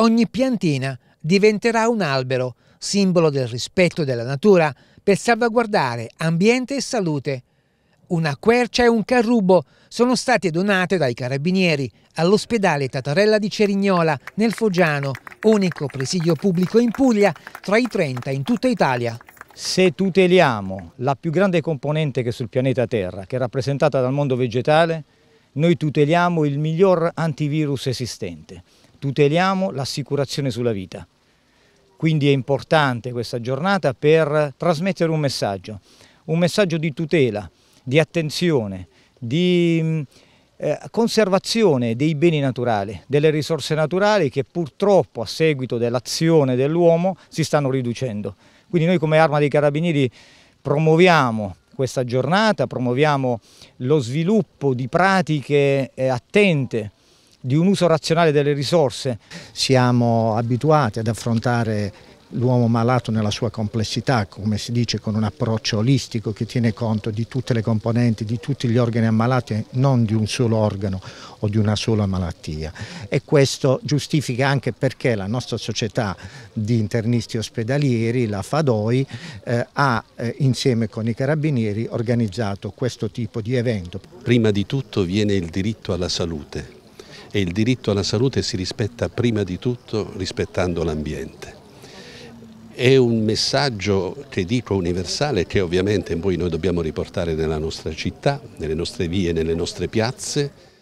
Ogni piantina diventerà un albero, simbolo del rispetto della natura, per salvaguardare ambiente e salute. Una quercia e un carrubo sono state donate dai carabinieri all'ospedale Tatarella di Cerignola, nel Foggiano, unico presidio pubblico in Puglia, tra i 30 in tutta Italia. Se tuteliamo la più grande componente che sul pianeta Terra, che è rappresentata dal mondo vegetale, noi tuteliamo il miglior antivirus esistente, tuteliamo l'assicurazione sulla vita. Quindi è importante questa giornata per trasmettere un messaggio, un messaggio di tutela, di attenzione, di mm, eh, conservazione dei beni naturali, delle risorse naturali che purtroppo a seguito dell'azione dell'uomo si stanno riducendo. Quindi noi come Arma dei Carabinieri promuoviamo questa giornata, promuoviamo lo sviluppo di pratiche eh, attente di un uso razionale delle risorse. Siamo abituati ad affrontare l'uomo malato nella sua complessità, come si dice, con un approccio olistico che tiene conto di tutte le componenti, di tutti gli organi ammalati, non di un solo organo o di una sola malattia. E questo giustifica anche perché la nostra società di internisti ospedalieri, la FADOI, eh, ha eh, insieme con i carabinieri organizzato questo tipo di evento. Prima di tutto viene il diritto alla salute e il diritto alla salute si rispetta prima di tutto rispettando l'ambiente è un messaggio, che dico, universale che ovviamente poi noi dobbiamo riportare nella nostra città, nelle nostre vie, nelle nostre piazze,